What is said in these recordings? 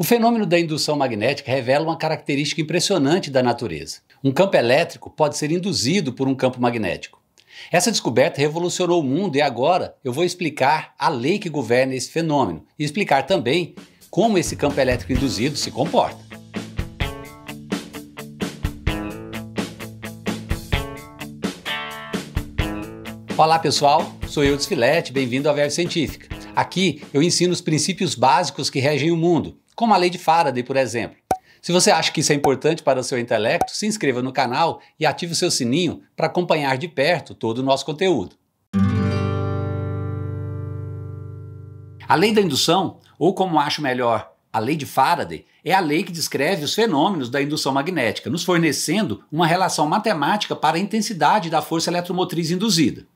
O fenômeno da indução magnética revela uma característica impressionante da natureza. Um campo elétrico pode ser induzido por um campo magnético. Essa descoberta revolucionou o mundo e agora eu vou explicar a lei que governa esse fenômeno e explicar também como esse campo elétrico induzido se comporta. Olá pessoal, sou eu Desfilete, bem-vindo à Verve Científica. Aqui eu ensino os princípios básicos que regem o mundo como a lei de Faraday, por exemplo. Se você acha que isso é importante para o seu intelecto, se inscreva no canal e ative o seu sininho para acompanhar de perto todo o nosso conteúdo. A lei da indução, ou como acho melhor, a lei de Faraday, é a lei que descreve os fenômenos da indução magnética, nos fornecendo uma relação matemática para a intensidade da força eletromotriz induzida.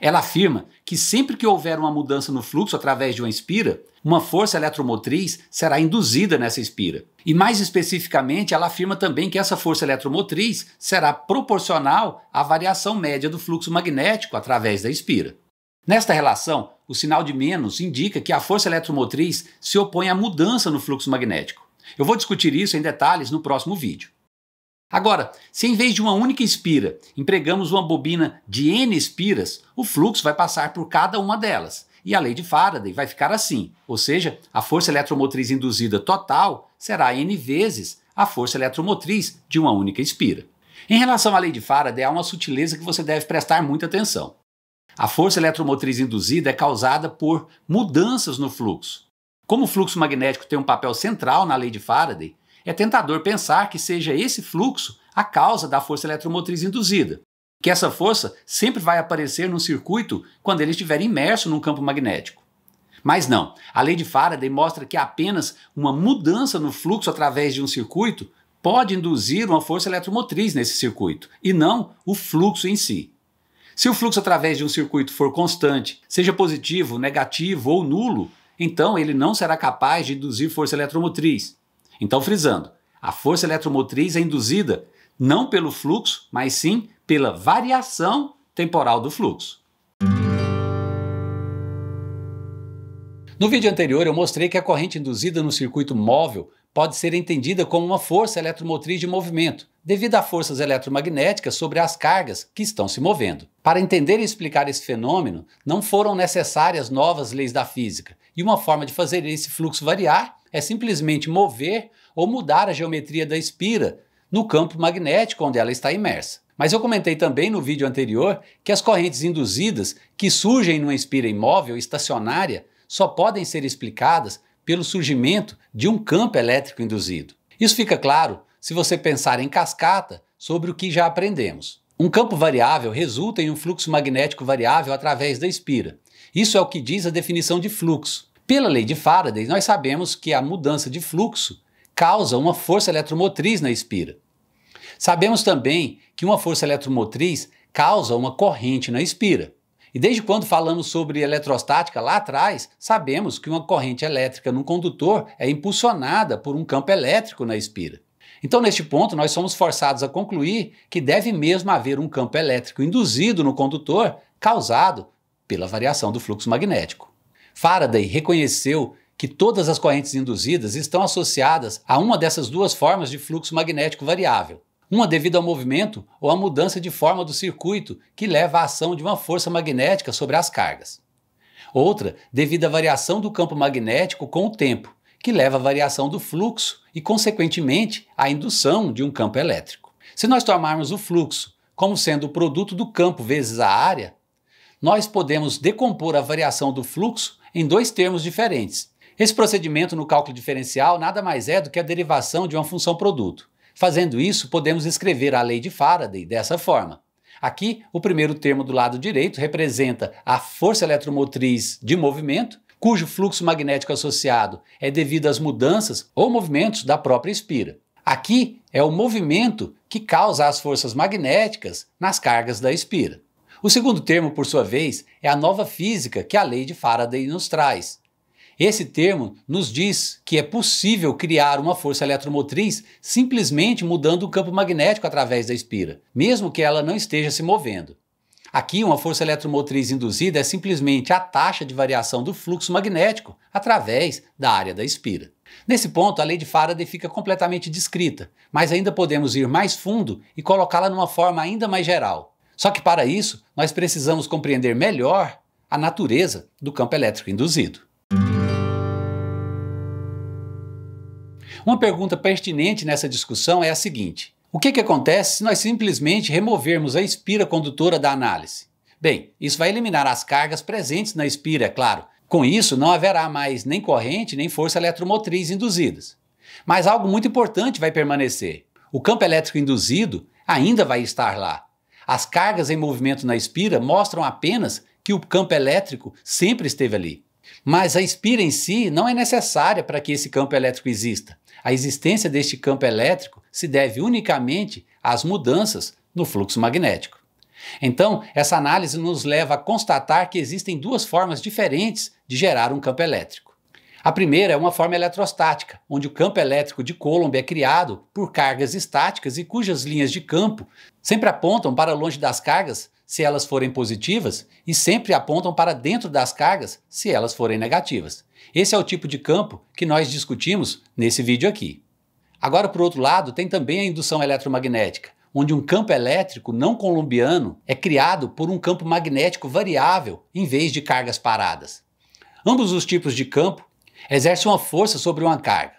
Ela afirma que sempre que houver uma mudança no fluxo através de uma espira, uma força eletromotriz será induzida nessa espira. E mais especificamente, ela afirma também que essa força eletromotriz será proporcional à variação média do fluxo magnético através da espira. Nesta relação, o sinal de menos indica que a força eletromotriz se opõe à mudança no fluxo magnético. Eu vou discutir isso em detalhes no próximo vídeo. Agora, se em vez de uma única espira empregamos uma bobina de N espiras, o fluxo vai passar por cada uma delas. E a lei de Faraday vai ficar assim, ou seja, a força eletromotriz induzida total será N vezes a força eletromotriz de uma única espira. Em relação à lei de Faraday, há uma sutileza que você deve prestar muita atenção. A força eletromotriz induzida é causada por mudanças no fluxo. Como o fluxo magnético tem um papel central na lei de Faraday, é tentador pensar que seja esse fluxo a causa da força eletromotriz induzida, que essa força sempre vai aparecer num circuito quando ele estiver imerso num campo magnético. Mas não, a lei de Faraday mostra que apenas uma mudança no fluxo através de um circuito pode induzir uma força eletromotriz nesse circuito, e não o fluxo em si. Se o fluxo através de um circuito for constante, seja positivo, negativo ou nulo, então ele não será capaz de induzir força eletromotriz. Então, frisando, a força eletromotriz é induzida não pelo fluxo, mas sim pela variação temporal do fluxo. No vídeo anterior, eu mostrei que a corrente induzida no circuito móvel pode ser entendida como uma força eletromotriz de movimento, devido a forças eletromagnéticas sobre as cargas que estão se movendo. Para entender e explicar esse fenômeno, não foram necessárias novas leis da física, e uma forma de fazer esse fluxo variar é simplesmente mover ou mudar a geometria da espira no campo magnético onde ela está imersa. Mas eu comentei também no vídeo anterior que as correntes induzidas que surgem numa espira imóvel estacionária só podem ser explicadas pelo surgimento de um campo elétrico induzido. Isso fica claro se você pensar em cascata sobre o que já aprendemos. Um campo variável resulta em um fluxo magnético variável através da espira. Isso é o que diz a definição de fluxo. Pela lei de Faraday, nós sabemos que a mudança de fluxo causa uma força eletromotriz na espira. Sabemos também que uma força eletromotriz causa uma corrente na espira. E desde quando falamos sobre eletrostática lá atrás, sabemos que uma corrente elétrica num condutor é impulsionada por um campo elétrico na espira. Então, neste ponto, nós somos forçados a concluir que deve mesmo haver um campo elétrico induzido no condutor causado pela variação do fluxo magnético. Faraday reconheceu que todas as correntes induzidas estão associadas a uma dessas duas formas de fluxo magnético variável. Uma devido ao movimento ou à mudança de forma do circuito que leva à ação de uma força magnética sobre as cargas. Outra devido à variação do campo magnético com o tempo, que leva à variação do fluxo e, consequentemente, à indução de um campo elétrico. Se nós tomarmos o fluxo como sendo o produto do campo vezes a área, nós podemos decompor a variação do fluxo em dois termos diferentes. Esse procedimento no cálculo diferencial nada mais é do que a derivação de uma função produto. Fazendo isso, podemos escrever a lei de Faraday dessa forma. Aqui, o primeiro termo do lado direito representa a força eletromotriz de movimento, cujo fluxo magnético associado é devido às mudanças ou movimentos da própria espira. Aqui é o movimento que causa as forças magnéticas nas cargas da espira. O segundo termo, por sua vez, é a nova física que a lei de Faraday nos traz. Esse termo nos diz que é possível criar uma força eletromotriz simplesmente mudando o campo magnético através da espira, mesmo que ela não esteja se movendo. Aqui, uma força eletromotriz induzida é simplesmente a taxa de variação do fluxo magnético através da área da espira. Nesse ponto, a lei de Faraday fica completamente descrita, mas ainda podemos ir mais fundo e colocá-la numa forma ainda mais geral. Só que para isso, nós precisamos compreender melhor a natureza do campo elétrico induzido. Uma pergunta pertinente nessa discussão é a seguinte: o que, que acontece se nós simplesmente removermos a espira condutora da análise? Bem, isso vai eliminar as cargas presentes na espira, é claro. Com isso, não haverá mais nem corrente nem força eletromotriz induzidas. Mas algo muito importante vai permanecer: o campo elétrico induzido ainda vai estar lá, as cargas em movimento na espira mostram apenas que o campo elétrico sempre esteve ali. Mas a espira em si não é necessária para que esse campo elétrico exista. A existência deste campo elétrico se deve unicamente às mudanças no fluxo magnético. Então, essa análise nos leva a constatar que existem duas formas diferentes de gerar um campo elétrico. A primeira é uma forma eletrostática, onde o campo elétrico de Coulomb é criado por cargas estáticas e cujas linhas de campo sempre apontam para longe das cargas se elas forem positivas e sempre apontam para dentro das cargas se elas forem negativas. Esse é o tipo de campo que nós discutimos nesse vídeo aqui. Agora, por outro lado, tem também a indução eletromagnética, onde um campo elétrico não colombiano é criado por um campo magnético variável em vez de cargas paradas. Ambos os tipos de campo exerce uma força sobre uma carga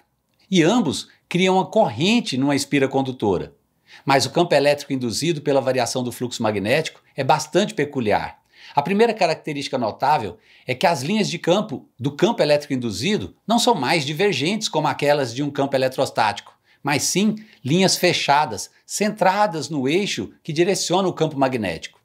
e ambos criam uma corrente numa espira condutora. Mas o campo elétrico induzido pela variação do fluxo magnético é bastante peculiar. A primeira característica notável é que as linhas de campo do campo elétrico induzido não são mais divergentes como aquelas de um campo eletrostático, mas sim linhas fechadas, centradas no eixo que direciona o campo magnético.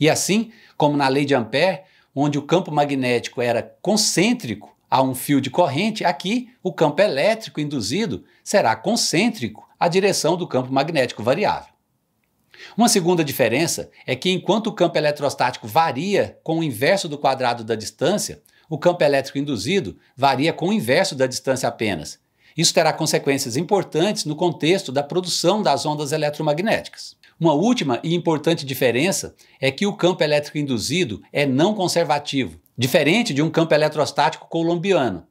E assim, como na lei de Ampère, onde o campo magnético era concêntrico, a um fio de corrente, aqui o campo elétrico induzido será concêntrico à direção do campo magnético variável. Uma segunda diferença é que enquanto o campo eletrostático varia com o inverso do quadrado da distância, o campo elétrico induzido varia com o inverso da distância apenas. Isso terá consequências importantes no contexto da produção das ondas eletromagnéticas. Uma última e importante diferença é que o campo elétrico induzido é não conservativo, diferente de um campo eletrostático colombiano.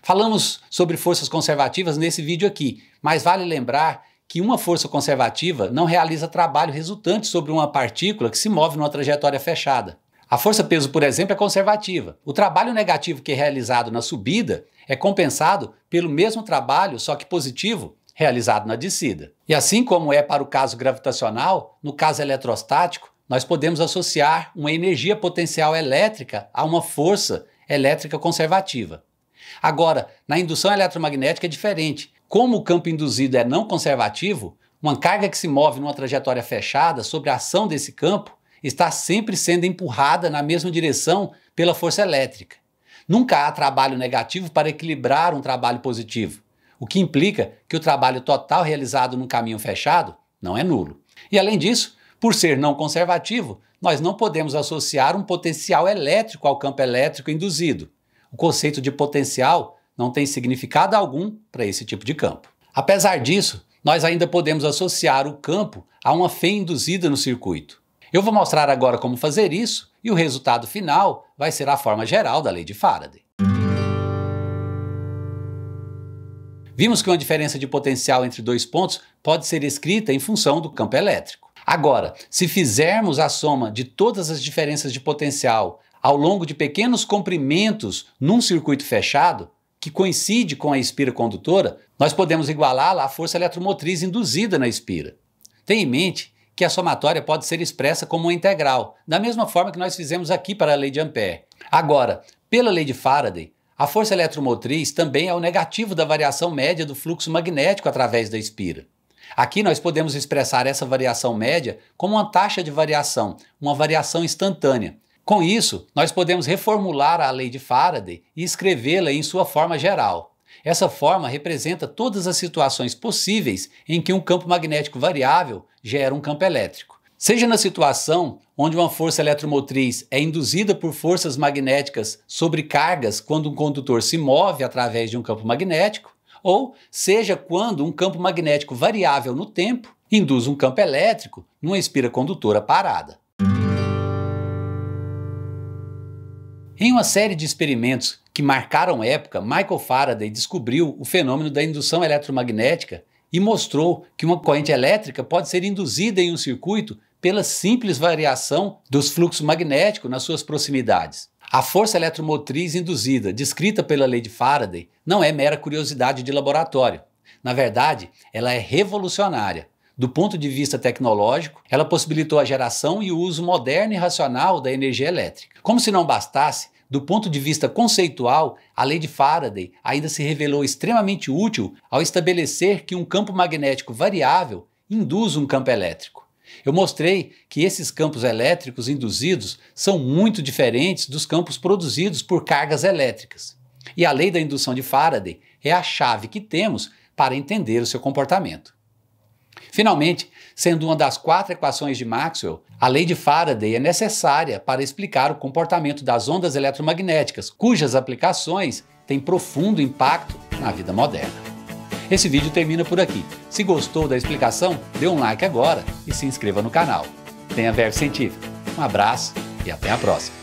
Falamos sobre forças conservativas nesse vídeo aqui, mas vale lembrar que uma força conservativa não realiza trabalho resultante sobre uma partícula que se move numa trajetória fechada. A força peso, por exemplo, é conservativa. O trabalho negativo que é realizado na subida é compensado pelo mesmo trabalho, só que positivo, realizado na descida. E assim como é para o caso gravitacional, no caso eletrostático, nós podemos associar uma energia potencial elétrica a uma força elétrica conservativa. Agora, na indução eletromagnética é diferente. Como o campo induzido é não conservativo, uma carga que se move numa trajetória fechada sobre a ação desse campo está sempre sendo empurrada na mesma direção pela força elétrica. Nunca há trabalho negativo para equilibrar um trabalho positivo, o que implica que o trabalho total realizado num caminho fechado não é nulo. E além disso, por ser não conservativo, nós não podemos associar um potencial elétrico ao campo elétrico induzido. O conceito de potencial não tem significado algum para esse tipo de campo. Apesar disso, nós ainda podemos associar o campo a uma fé induzida no circuito. Eu vou mostrar agora como fazer isso e o resultado final vai ser a forma geral da lei de Faraday. Vimos que uma diferença de potencial entre dois pontos pode ser escrita em função do campo elétrico. Agora, se fizermos a soma de todas as diferenças de potencial ao longo de pequenos comprimentos num circuito fechado, que coincide com a espira condutora, nós podemos igualá-la à força eletromotriz induzida na espira. Tenha em mente que a somatória pode ser expressa como uma integral, da mesma forma que nós fizemos aqui para a lei de Ampère. Agora, pela lei de Faraday, a força eletromotriz também é o negativo da variação média do fluxo magnético através da espira. Aqui nós podemos expressar essa variação média como uma taxa de variação, uma variação instantânea. Com isso, nós podemos reformular a lei de Faraday e escrevê-la em sua forma geral. Essa forma representa todas as situações possíveis em que um campo magnético variável gera um campo elétrico. Seja na situação onde uma força eletromotriz é induzida por forças magnéticas sobre cargas quando um condutor se move através de um campo magnético, ou seja quando um campo magnético variável no tempo induz um campo elétrico numa espira condutora parada. Em uma série de experimentos que marcaram época, Michael Faraday descobriu o fenômeno da indução eletromagnética e mostrou que uma corrente elétrica pode ser induzida em um circuito pela simples variação dos fluxos magnéticos nas suas proximidades. A força eletromotriz induzida, descrita pela lei de Faraday, não é mera curiosidade de laboratório. Na verdade, ela é revolucionária. Do ponto de vista tecnológico, ela possibilitou a geração e o uso moderno e racional da energia elétrica. Como se não bastasse, do ponto de vista conceitual, a lei de Faraday ainda se revelou extremamente útil ao estabelecer que um campo magnético variável induz um campo elétrico. Eu mostrei que esses campos elétricos induzidos são muito diferentes dos campos produzidos por cargas elétricas. E a lei da indução de Faraday é a chave que temos para entender o seu comportamento. Finalmente, sendo uma das quatro equações de Maxwell, a lei de Faraday é necessária para explicar o comportamento das ondas eletromagnéticas, cujas aplicações têm profundo impacto na vida moderna. Esse vídeo termina por aqui. Se gostou da explicação, dê um like agora e se inscreva no canal. Tenha verbo científico. Um abraço e até a próxima.